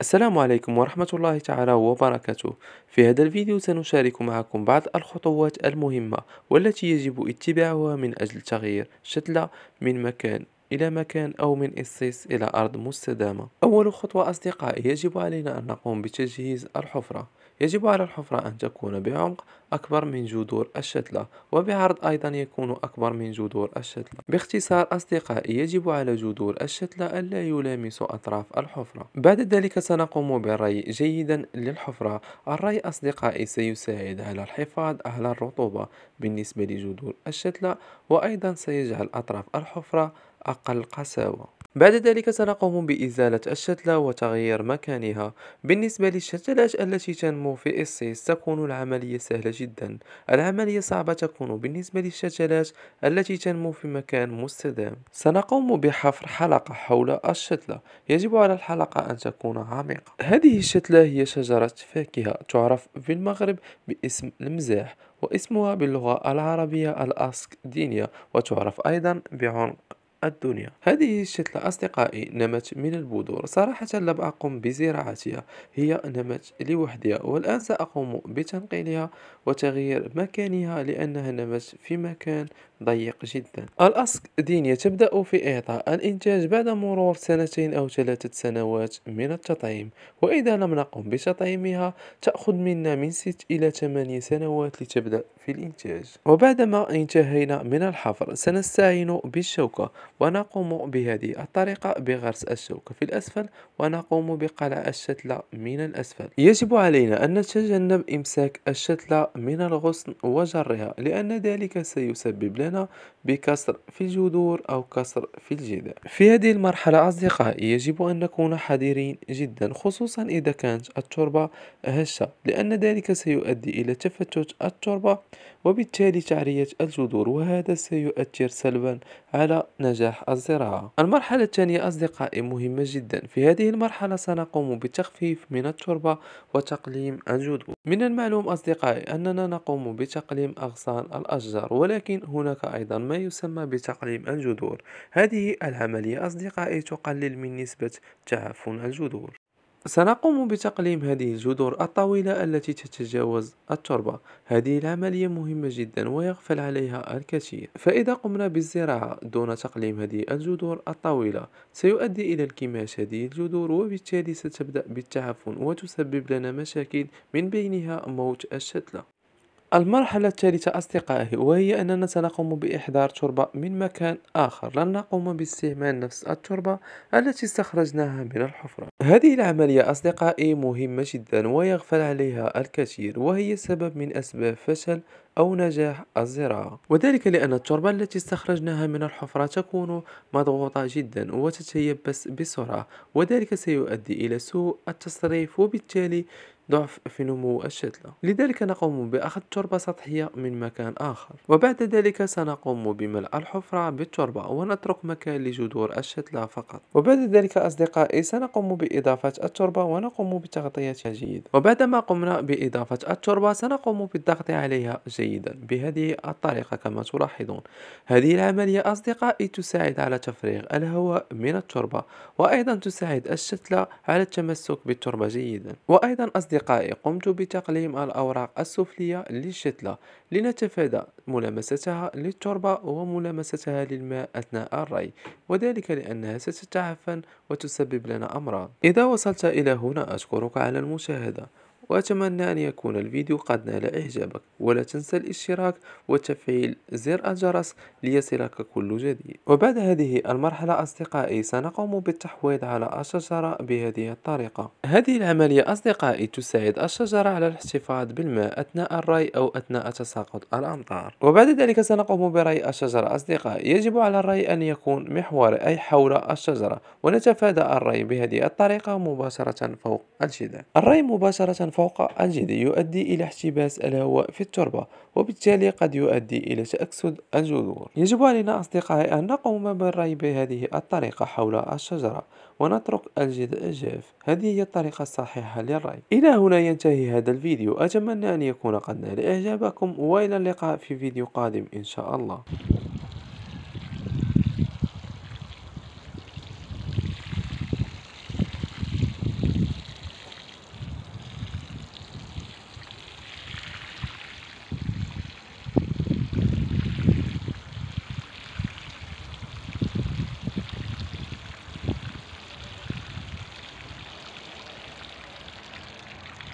السلام عليكم ورحمة الله تعالى وبركاته في هذا الفيديو سنشارك معكم بعض الخطوات المهمة والتي يجب اتباعها من أجل تغيير شتلة من مكان إلى مكان أو من إصيص إلى أرض مستدامة أول خطوة أصدقائي يجب علينا أن نقوم بتجهيز الحفرة يجب على الحفرة أن تكون بعمق أكبر من جذور الشتلة وبعرض أيضا يكون أكبر من جذور الشتلة باختصار أصدقائي يجب على جذور الشتلة ألا يلامس أطراف الحفرة بعد ذلك سنقوم بالري جيدا للحفرة الري أصدقائي سيساعد على الحفاظ على الرطوبة بالنسبة لجذور الشتلة وأيضا سيجعل أطراف الحفرة أقل قساوة بعد ذلك سنقوم بإزالة الشتلة وتغيير مكانها بالنسبة للشتلات التي تنمو في السيس تكون العملية سهلة جدا العملية صعبة تكون بالنسبة للشتلات التي تنمو في مكان مستدام سنقوم بحفر حلقة حول الشتلة يجب على الحلقة أن تكون عميقة هذه الشتلة هي شجرة فاكهة تعرف في المغرب باسم المزاح واسمها باللغة العربية الأسك دينيا وتعرف أيضا بعنق الدنيا هذه الشتلة أصدقائي نمت من البذور صراحة لم أقم بزراعتها هي نمت لوحدها والآن سأقوم بتنقيلها وتغيير مكانها لأنها نمت في مكان ضيق جدا دينيا تبدأ في إعطاء الإنتاج بعد مرور سنتين أو ثلاثة سنوات من التطعيم وإذا لم نقم بتطعيمها تأخذ منا من ست إلى ثمانية سنوات لتبدأ في الإنتاج وبعدما انتهينا من الحفر سنستعين بالشوكة ونقوم بهذه الطريقة بغرس الشوكة في الأسفل ونقوم بقلع الشتلة من الأسفل يجب علينا أن نتجنب إمساك الشتلة من الغصن وجرها لأن ذلك سيسبب لنا بكسر في الجذور أو كسر في الجذع في هذه المرحلة أصدقائي يجب أن نكون حذرين جدا خصوصا إذا كانت التربة هشة لأن ذلك سيؤدي إلى تفتت التربة وبالتالي تعرية الجذور وهذا سيؤثر سلبا على نجاح إفلاح الزراعة المرحلة الثانية أصدقائي مهمة جدا في هذه المرحلة سنقوم بالتخفيف من التربة وتقليم الجذور من المعلوم أصدقائي أننا نقوم بتقليم أغصان الأشجار ولكن هناك أيضا ما يسمى بتقليم الجذور هذه العملية أصدقائي تقلل من نسبة تعفن الجذور سنقوم بتقليم هذه الجذور الطويلة التي تتجاوز التربة هذه العملية مهمة جدا ويغفل عليها الكثير فإذا قمنا بالزراعة دون تقليم هذه الجذور الطويلة سيؤدي إلى انكماش هذه الجذور وبالتالي ستبدأ بالتعفن وتسبب لنا مشاكل من بينها موت الشتلة المرحلة الثالثة أصدقائي وهي أننا سنقوم بإحضار تربة من مكان آخر لن نقوم باستعمال نفس التربة التي استخرجناها من الحفرة هذه العملية أصدقائي مهمة جدا ويغفل عليها الكثير وهي سبب من أسباب فشل أو نجاح الزراعة وذلك لأن التربة التي استخرجناها من الحفرة تكون مضغوطة جدا وتتيبس بسرعة وذلك سيؤدي إلى سوء التصريف وبالتالي ضعف في نمو الشتلة لذلك نقوم بأخذ تربة سطحية من مكان آخر وبعد ذلك سنقوم بملء الحفرة بالتربة ونترك مكان لجذور الشتلة فقط وبعد ذلك أصدقائي سنقوم بإضافة التربة ونقوم بتغطيتها جيدا وبعدما قمنا بإضافة التربة سنقوم بالضغط عليها جيدا بهذه الطريقة كما تلاحظون هذه العملية أصدقائي تساعد على تفريغ الهواء من التربة وأيضا تساعد الشتلة على التمسك بالتربة جيدا وأيضا أصدقائي أصدقائي قمت بتقليم الأوراق السفلية للشتلة لنتفادى ملامستها للتربة وملامستها للماء أثناء الري وذلك لأنها ستتعفن وتسبب لنا أمراض إذا وصلت إلى هنا أشكرك على المشاهدة وأتمنى أن يكون الفيديو قد نال إعجابك ولا تنسى الاشتراك وتفعيل زر الجرس ليصلك كل جديد وبعد هذه المرحلة أصدقائي سنقوم بالتحويض على الشجرة بهذه الطريقة هذه العملية أصدقائي تساعد الشجرة على الاحتفاظ بالماء أثناء الري أو أثناء تساقط الأمطار وبعد ذلك سنقوم بري الشجرة أصدقائي يجب على الري أن يكون محوري أي حول الشجرة ونتفادى الري بهذه الطريقة مباشرة فوق الجذع الري مباشرة فوق فوق الجذر يؤدي إلى احتباس الهواء في التربة وبالتالي قد يؤدي إلى تأكسد الجذور يجب علينا أصدقائي أن نقوم بالري بهذه الطريقة حول الشجرة ونترك الجذع الجاف هذه هي الطريقة الصحيحة للري إلى هنا ينتهي هذا الفيديو أتمنى أن يكون قد نال إعجابكم وإلى اللقاء في فيديو قادم إن شاء الله